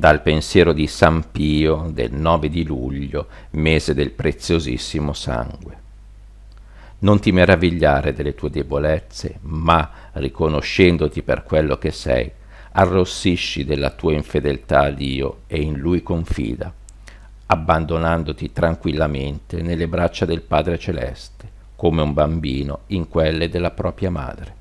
dal pensiero di San Pio del 9 di luglio, mese del preziosissimo sangue. Non ti meravigliare delle tue debolezze, ma, riconoscendoti per quello che sei, arrossisci della tua infedeltà a Dio e in Lui confida, abbandonandoti tranquillamente nelle braccia del Padre Celeste, come un bambino in quelle della propria madre.